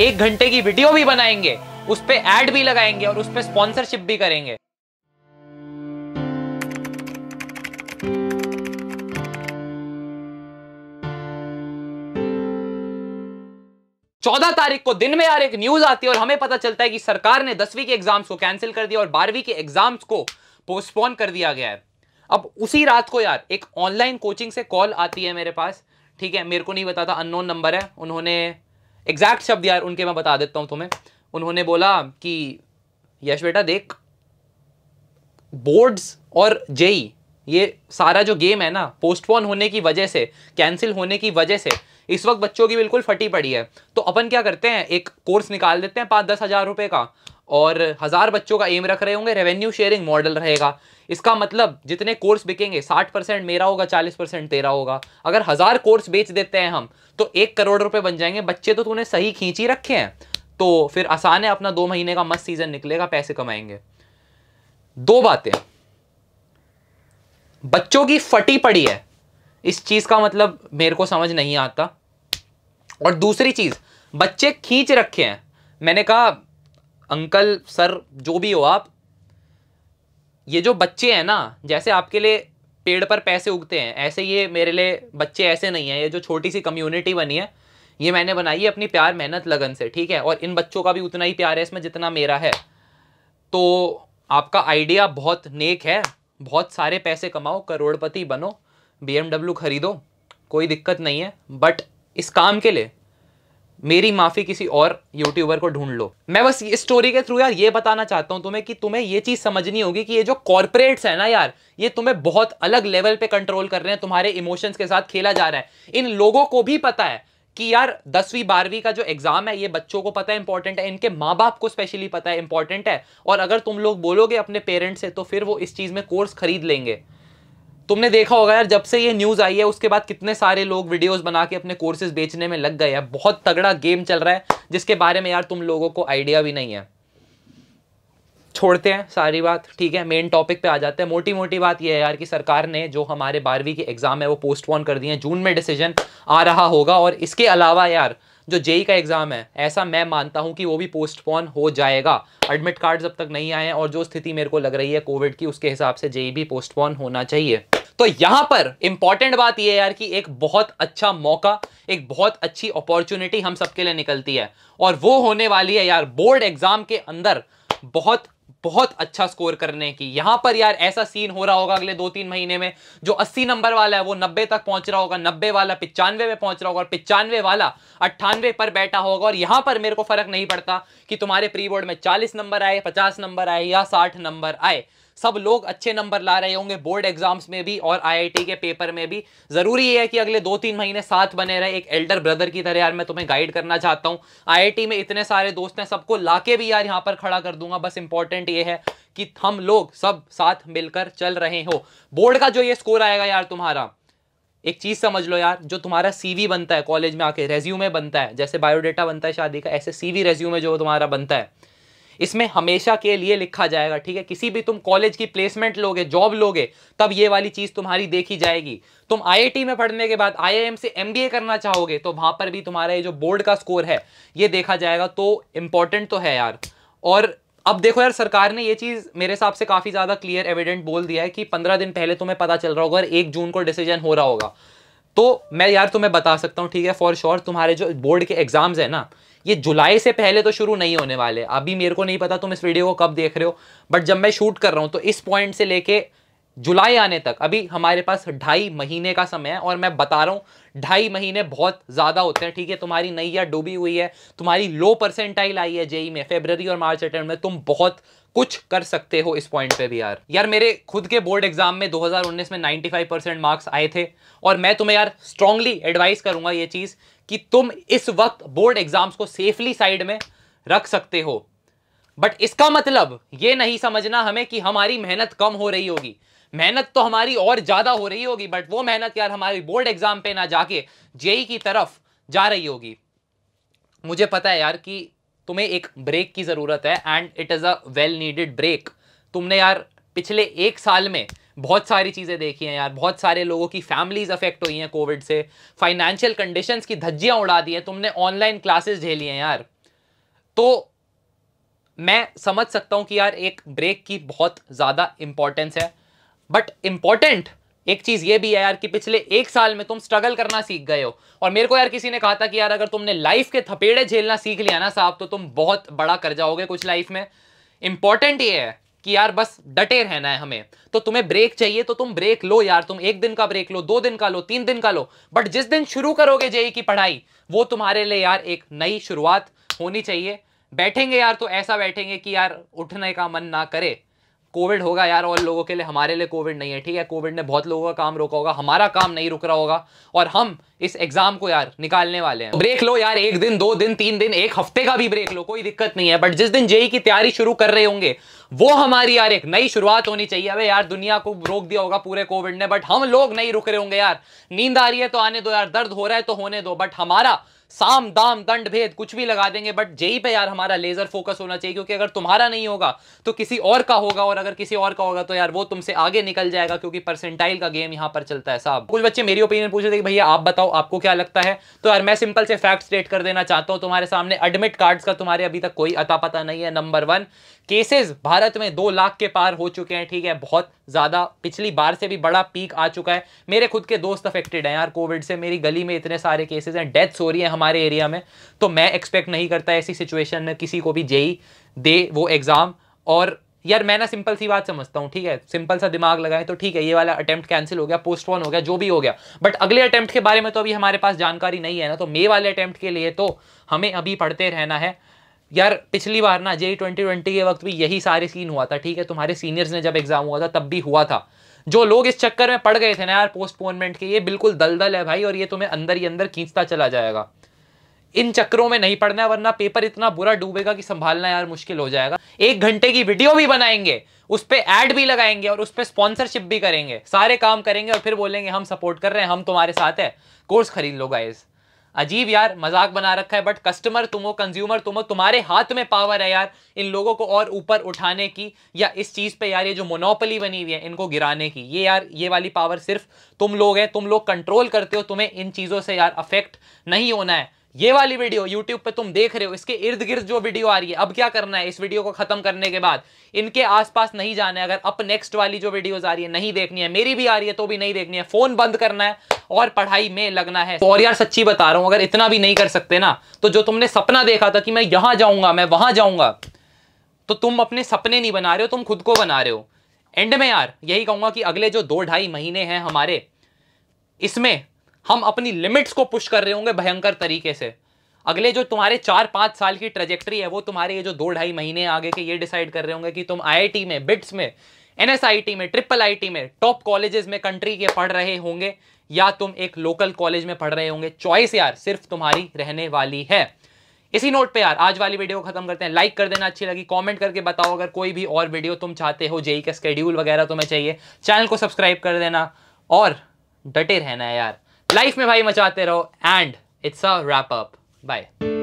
एक घंटे की वीडियो भी बनाएंगे उस पर एड भी लगाएंगे और उस पर स्पॉन्सरशिप भी करेंगे चौदह तारीख को दिन में यार एक न्यूज आती है और हमें पता चलता है कि सरकार ने दसवीं के एग्जाम्स को कैंसिल कर दिया और बारहवीं के एग्जाम्स को पोस्टपोन कर दिया गया है अब उसी रात को यार एक ऑनलाइन कोचिंग से कॉल आती है मेरे पास ठीक है मेरे को नहीं बताता अननोन नंबर है उन्होंने एग्जैक्ट शब्द यार उनके मैं बता देता हूँ तुम्हें उन्होंने बोला कि यश बेटा देख बोर्ड्स और जेई ये सारा जो गेम है ना पोस्टपोन होने की वजह से कैंसिल होने की वजह से इस वक्त बच्चों की बिल्कुल फटी पड़ी है तो अपन क्या करते हैं एक कोर्स निकाल देते हैं पाँच दस हज़ार रुपये का और हज़ार बच्चों का एम रख रहे होंगे रेवेन्यू शेयरिंग मॉडल रहेगा इसका मतलब जितने कोर्स बिकेंगे साठ परसेंट मेरा होगा चालीस परसेंट तेरा होगा अगर हज़ार कोर्स बेच देते हैं हम तो एक करोड़ रुपए बन जाएंगे बच्चे तो तूने सही खींची रखे हैं तो फिर आसान है अपना दो महीने का मस्त सीज़न निकलेगा पैसे कमाएंगे दो बातें बच्चों की फटी पड़ी है इस चीज़ का मतलब मेरे को समझ नहीं आता और दूसरी चीज़ बच्चे खींच रखे हैं मैंने कहा अंकल सर जो भी हो आप ये जो बच्चे हैं ना जैसे आपके लिए पेड़ पर पैसे उगते हैं ऐसे ये मेरे लिए बच्चे ऐसे नहीं हैं ये जो छोटी सी कम्युनिटी बनी है ये मैंने बनाई है अपनी प्यार मेहनत लगन से ठीक है और इन बच्चों का भी उतना ही प्यार है इसमें जितना मेरा है तो आपका आइडिया बहुत नेक है बहुत सारे पैसे कमाओ करोड़पति बनो बी खरीदो कोई दिक्कत नहीं है बट इस काम के लिए मेरी माफी किसी और यूट्यूबर को ढूंढ लो मैं बस इस स्टोरी के थ्रू यार ये बताना चाहता हूँ तुम्हें कि तुम्हें ये चीज समझनी होगी कि ये जो कॉर्पोरेट्स है ना यार ये तुम्हें बहुत अलग लेवल पे कंट्रोल कर रहे हैं तुम्हारे इमोशंस के साथ खेला जा रहा है इन लोगों को भी पता है कि यार दसवीं बारहवीं का जो एग्जाम है ये बच्चों को पता है इंपॉर्टेंट है इनके माँ बाप को स्पेशली पता है इंपॉर्टेंट है और अगर तुम लोग बोलोगे अपने पेरेंट्स से तो फिर वो इस चीज में कोर्स खरीद लेंगे तुमने देखा होगा यार जब से ये न्यूज़ आई है उसके बाद कितने सारे लोग वीडियोस बना के अपने कोर्सेज बेचने में लग गए हैं बहुत तगड़ा गेम चल रहा है जिसके बारे में यार तुम लोगों को आइडिया भी नहीं है छोड़ते हैं सारी बात ठीक है मेन टॉपिक पे आ जाते हैं मोटी मोटी बात यह है यार कि सरकार ने जो हमारे बारहवीं के एग्ज़ाम है वो पोस्टपोन कर दिए हैं जून में डिसीजन आ रहा होगा और इसके अलावा यार जो जेई e e का एग्ज़ाम है ऐसा मैं मानता हूँ कि वो भी पोस्टपोन हो जाएगा एडमिट कार्ड जब तक नहीं आए हैं और जो स्थिति मेरे को लग रही है कोविड की उसके हिसाब से जेई e भी पोस्टपोन होना चाहिए तो यहां पर इंपॉर्टेंट बात यह यार कि एक बहुत अच्छा मौका एक बहुत अच्छी अपॉर्चुनिटी हम सबके लिए निकलती है और वो होने वाली है यार बोर्ड एग्जाम के अंदर बहुत बहुत अच्छा स्कोर करने की यहां पर यार ऐसा सीन हो रहा होगा अगले दो तीन महीने में जो 80 नंबर वाला है वो 90 तक पहुंच रहा होगा 90 वाला पिचानवे में पहुंच रहा होगा और पिचानवे वाला अट्ठानवे पर बैठा होगा और यहां पर मेरे को फर्क नहीं पड़ता कि तुम्हारे प्री बोर्ड में 40 नंबर आए 50 नंबर आए या 60 नंबर आए सब लोग अच्छे नंबर ला रहे होंगे बोर्ड एग्जाम्स में भी और आईआईटी के पेपर में भी जरूरी ये है कि अगले दो तीन महीने साथ बने रहे एक एल्डर ब्रदर की तरह यार मैं तुम्हें गाइड करना चाहता हूँ आई में इतने सारे दोस्त हैं सबको लाके भी यार यहाँ पर खड़ा कर दूंगा बस इंपॉर्टेंट ये है कि हम लोग सब साथ मिलकर चल रहे हो बोर्ड का जो ये स्कोर आएगा यार तुम्हारा एक चीज़ समझ लो यार जो तुम्हारा सीवी बनता है कॉलेज में आके रेज्यूमे बनता है जैसे बायोडेटा बनता है शादी का ऐसे सीवी रेज्यूमे जो तुम्हारा बनता है इसमें हमेशा के लिए लिखा जाएगा ठीक है किसी भी तुम कॉलेज की प्लेसमेंट लोगे जॉब लोगे तब ये वाली चीज़ तुम्हारी देखी जाएगी तुम आई में पढ़ने के बाद आई से एम करना चाहोगे तो वहां पर भी तुम्हारा ये जो बोर्ड का स्कोर है ये देखा जाएगा तो इंपॉर्टेंट तो है यार और अब देखो यार सरकार ने ये चीज़ मेरे हिसाब से काफ़ी ज़्यादा क्लियर एविडेंट बोल दिया है कि पंद्रह दिन पहले तुम्हें पता चल रहा होगा और एक जून को डिसीजन हो रहा होगा तो मैं यार तुम्हें बता सकता हूँ ठीक है फॉर श्योर तुम्हारे जो बोर्ड के एग्जाम्स है ना ये जुलाई से पहले तो शुरू नहीं होने वाले अभी मेरे को नहीं पता तुम इस वीडियो को कब देख रहे हो बट जब मैं शूट कर रहा हूँ तो इस पॉइंट से लेके जुलाई आने तक अभी हमारे पास ढाई महीने का समय है और मैं बता रहा हूँ ढाई महीने बहुत ज़्यादा होते हैं ठीक है तुम्हारी नैया डूबी हुई है तुम्हारी लो परसेंटाइल आई है जेई e में फेबररी और मार्च अटेंड में तुम बहुत कुछ कर सकते हो इस पॉइंट पे भी यार यार मेरे खुद के बोर्ड एग्जाम में 2019 में 95 परसेंट मार्क्स आए थे और मैं तुम्हें यार स्ट्रांगली एडवाइस करूंगा ये चीज़ कि तुम इस वक्त बोर्ड एग्जाम्स को सेफली साइड में रख सकते हो बट इसका मतलब ये नहीं समझना हमें कि हमारी मेहनत कम हो रही होगी मेहनत तो हमारी और ज़्यादा हो रही होगी बट वो मेहनत यार हमारी बोर्ड एग्ज़ाम पे ना जाके जेई की तरफ जा रही होगी मुझे पता है यार कि तुम्हें एक ब्रेक की ज़रूरत है and it is a well needed break तुमने यार पिछले एक साल में बहुत सारी चीज़ें देखी हैं यार बहुत सारे लोगों की फैमिलीज अफेक्ट हुई हैं कोविड से फाइनेंशियल कंडीशंस की धज्जियाँ उड़ा दी हैं तुमने ऑनलाइन क्लासेस झेली हैं यार तो मैं समझ सकता हूँ कि यार एक ब्रेक की बहुत ज़्यादा इंपॉर्टेंस है बट इंपॉर्टेंट एक चीज ये भी है यार कि पिछले एक साल में तुम स्ट्रगल करना सीख गए हो और मेरे को यार किसी ने कहा था कि यार अगर तुमने लाइफ के थपेड़े झेलना सीख लिया ना साहब तो तुम बहुत बड़ा कर जाओगे कुछ लाइफ में इंपॉर्टेंट ये है कि यार बस डटे रहना है हमें तो तुम्हें ब्रेक चाहिए तो तुम ब्रेक लो यार तुम एक दिन का ब्रेक लो दो दिन का लो तीन दिन का लो बट जिस दिन शुरू करोगे जेई की पढ़ाई वो तुम्हारे लिए यार एक नई शुरुआत होनी चाहिए बैठेंगे यार तो ऐसा बैठेंगे कि यार उठने का मन ना करे कोविड होगा यार और लोगों के लिए हमारे लिए कोविड नहीं है ठीक है कोविड ने बहुत लोगों का काम रोका होगा हमारा काम नहीं रुक रहा होगा और हम इस एग्जाम को यार निकालने वाले हैं ब्रेक लो यार एक दिन दो दिन तीन दिन एक हफ्ते का भी ब्रेक लो कोई दिक्कत नहीं है बट जिस दिन जेई की तैयारी शुरू कर रहे होंगे वो हमारी यार एक नई शुरुआत होनी चाहिए अब यार दुनिया को रोक दिया होगा पूरे कोविड ने बट हम लोग नहीं रुक रहे होंगे यार नींद आ रही है तो आने दो यार दर्द हो रहा है तो होने दो बट हमारा साम दाम दंड भेद कुछ भी लगा देंगे बट जेई पे यार हमारा लेजर फोकस होना चाहिए क्योंकि अगर तुम्हारा नहीं होगा तो किसी और का होगा और अगर किसी और का होगा तो यार वो तुमसे आगे निकल जाएगा क्योंकि परसेंटाइल का गेम यहां पर चलता है साहब कुछ बच्चे मेरी ओपिनियन पूछ रहे थे भैया आप बताओ आपको क्या लगता है तो यार मैं सिंपल से फैक्ट स्टेट कर देना चाहता हूं तुम्हारे सामने एडमिट कार्ड्स का तुम्हारे अभी तक कोई अता पता नहीं है नंबर वन केसेस भारत में दो लाख के पार हो चुके हैं ठीक है बहुत ज़्यादा पिछली बार से भी बड़ा पीक आ चुका है मेरे खुद के दोस्त अफेक्टेड हैं यार कोविड से मेरी गली में इतने सारे केसेस हैं डेथ्स हो रही है हमारे एरिया में तो मैं एक्सपेक्ट नहीं करता ऐसी सिचुएशन में किसी को भी जेई दे वो एग्ज़ाम और यार मैं ना सिंपल सी बात समझता हूँ ठीक है सिंपल सा दिमाग लगाए तो ठीक है ये वाला अटेम्प्ट कैंसिल हो गया पोस्टपोन हो गया जो भी हो गया बट अगले अटेम्प्ट के बारे में तो अभी हमारे पास जानकारी नहीं है ना तो मे वाले अटेम्प्ट के लिए तो हमें अभी पढ़ते रहना है यार पिछली बार ना जे ट्वेंटी ट्वेंटी के वक्त भी यही सारे सीन हुआ था ठीक है तुम्हारे सीनियर्स ने जब एग्जाम हुआ था तब भी हुआ था जो लोग इस चक्कर में पड़ गए थे ना यार पोस्टपोनमेंट के ये बिल्कुल दलदल है भाई और ये तुम्हें अंदर ही अंदर खींचता चला जाएगा इन चक्रों में नहीं पढ़ना वरना पेपर इतना बुरा डूबेगा कि संभालना यार मुश्किल हो जाएगा एक घंटे की वीडियो भी बनाएंगे उस पर एड भी लगाएंगे और उस पर स्पॉन्सरशिप भी करेंगे सारे काम करेंगे और फिर बोलेंगे हम सपोर्ट कर रहे हैं हम तुम्हारे साथ है कोर्स खरीद लो गाइज अजीब यार मजाक बना रखा है बट कस्टमर तुम हो कंज्यूमर तुम हो तुम्हारे हाथ में पावर है यार इन लोगों को और ऊपर उठाने की या इस चीज़ पे यार ये जो मोनोपली बनी हुई है इनको गिराने की ये यार ये वाली पावर सिर्फ तुम लोग हैं तुम लोग कंट्रोल करते हो तुम्हें इन चीज़ों से यार अफेक्ट नहीं होना है ये वाली वीडियो YouTube पे तुम देख रहे हो इसके इर्द गिर्द जो वीडियो आ रही है अब क्या करना है इस वीडियो को खत्म करने के बाद इनके आसपास नहीं जाना है अगर अप नेक्स्ट वाली जो वीडियोस आ रही है नहीं देखनी है मेरी भी आ रही है तो भी नहीं देखनी है फोन बंद करना है और पढ़ाई में लगना है और यार सच्ची बता रहा हूं अगर इतना भी नहीं कर सकते ना तो जो तुमने सपना देखा था कि मैं यहां जाऊंगा मैं वहां जाऊंगा तो तुम अपने सपने नहीं बना रहे हो तुम खुद को बना रहे हो एंड में यार यही कहूंगा कि अगले जो दो ढाई महीने हैं हमारे इसमें हम अपनी लिमिट्स को पुश कर रहे होंगे भयंकर तरीके से अगले जो तुम्हारे चार पाँच साल की ट्रेजेक्ट्री है वो तुम्हारे ये जो दो ढाई महीने आगे के ये डिसाइड कर रहे होंगे कि तुम आई में बिट्स में एन में ट्रिपल आई में टॉप कॉलेजेस में कंट्री के पढ़ रहे होंगे या तुम एक लोकल कॉलेज में पढ़ रहे होंगे चॉइस यार सिर्फ तुम्हारी रहने वाली है इसी नोट पे यार आज वाली वीडियो को खत्म करते हैं लाइक कर देना अच्छी लगी कमेंट करके बताओ अगर कोई भी और वीडियो तुम चाहते हो जेई का स्केड्यूल वगैरह तुम्हें चाहिए चैनल को सब्सक्राइब कर देना और डटे रहना है यार लाइफ में भाई मचाते रहो and it's a wrap up bye